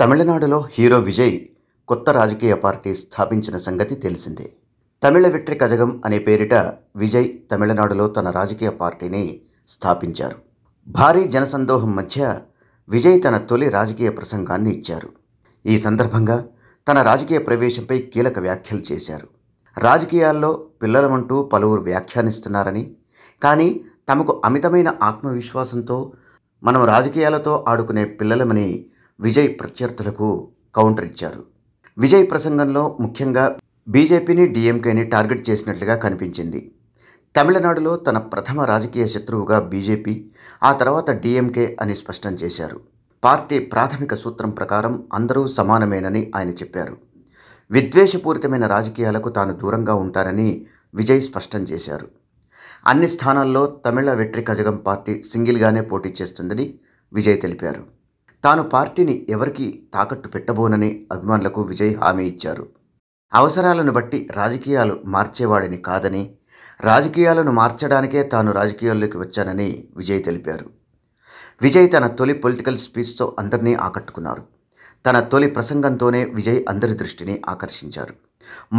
తమిళనాడులో హీరో విజయ్ కొత్త రాజకీయ పార్టీ స్థాపించిన సంగతి తెలిసిందే తమిళ వెట్రి కజగం అనే పేరిట విజయ్ తమిళనాడులో తన రాజకీయ పార్టీని స్థాపించారు భారీ జనసందోహం మధ్య విజయ్ తన తొలి రాజకీయ ప్రసంగాన్ని ఇచ్చారు ఈ సందర్భంగా తన రాజకీయ ప్రవేశంపై కీలక వ్యాఖ్యలు చేశారు రాజకీయాల్లో పిల్లలమంటూ పలువురు వ్యాఖ్యానిస్తున్నారని కానీ తమకు అమితమైన ఆత్మవిశ్వాసంతో మనం రాజకీయాలతో ఆడుకునే పిల్లలమని విజయ్ ప్రత్యర్థులకు కౌంటర్ ఇచ్చారు విజయ్ ప్రసంగంలో ముఖ్యంగా బీజేపీని డీఎంకేని టార్గెట్ చేసినట్లుగా కనిపించింది తమిళనాడులో తన ప్రథమ రాజకీయ శత్రువుగా బీజేపీ ఆ తర్వాత డిఎంకే అని స్పష్టం చేశారు పార్టీ ప్రాథమిక సూత్రం ప్రకారం అందరూ సమానమేనని ఆయన చెప్పారు విద్వేషపూరితమైన రాజకీయాలకు తాను దూరంగా ఉంటానని విజయ్ స్పష్టం చేశారు అన్ని స్థానాల్లో తమిళ వెట్రి కజగం పార్టీ సింగిల్గానే పోటీ చేస్తుందని విజయ్ తెలిపారు తాను పార్టీని ఎవరికి తాకట్టు పెట్టబోనని అభిమానులకు విజయ్ హామీ ఇచ్చారు అవసరాలను బట్టి రాజకీయాలు మార్చేవాడిని కాదని రాజకీయాలను మార్చడానికే తాను రాజకీయాల్లోకి వచ్చానని విజయ్ తెలిపారు విజయ్ తన తొలి పొలిటికల్ స్పీచ్తో అందరినీ ఆకట్టుకున్నారు తన తొలి ప్రసంగంతోనే విజయ్ అందరి దృష్టిని ఆకర్షించారు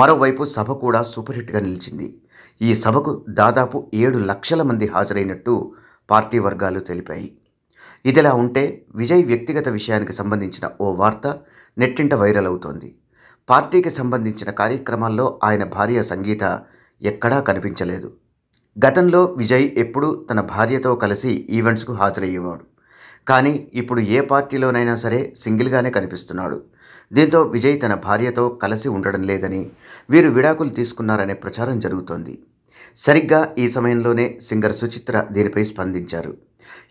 మరోవైపు సభ కూడా సూపర్ హిట్గా నిలిచింది ఈ సభకు దాదాపు ఏడు లక్షల మంది హాజరైనట్టు పార్టీ వర్గాలు తెలిపాయి ఇదిలా ఉంటే విజయ్ వ్యక్తిగత విషయానికి సంబంధించిన ఓ వార్త నెట్టింట వైరల్ అవుతోంది పార్టీకి సంబంధించిన కార్యక్రమాల్లో ఆయన భార్య సంగీత ఎక్కడా కనిపించలేదు గతంలో విజయ్ ఎప్పుడూ తన భార్యతో కలిసి ఈవెంట్స్కు హాజరయ్యేవాడు కానీ ఇప్పుడు ఏ పార్టీలోనైనా సరే సింగిల్గానే కనిపిస్తున్నాడు దీంతో విజయ్ తన భార్యతో కలిసి ఉండడం లేదని వీరు విడాకులు తీసుకున్నారనే ప్రచారం జరుగుతోంది సరిగ్గా ఈ సమయంలోనే సింగర్ సుచిత్ర దీనిపై స్పందించారు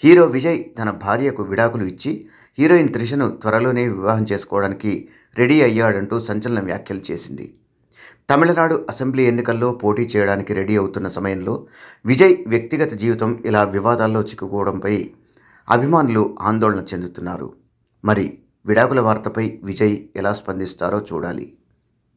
హీరో విజయ్ తన భార్యకు విడాకులు ఇచ్చి హీరోయిన్ త్రిషను త్వరలోనే వివాహం చేసుకోవడానికి రెడీ అయ్యాడంటూ సంచలన వ్యాఖ్యలు చేసింది తమిళనాడు అసెంబ్లీ ఎన్నికల్లో పోటీ చేయడానికి రెడీ అవుతున్న సమయంలో విజయ్ వ్యక్తిగత జీవితం ఇలా వివాదాల్లో చిక్కుకోవడంపై అభిమానులు ఆందోళన చెందుతున్నారు మరి విడాకుల వార్తపై విజయ్ ఎలా స్పందిస్తారో చూడాలి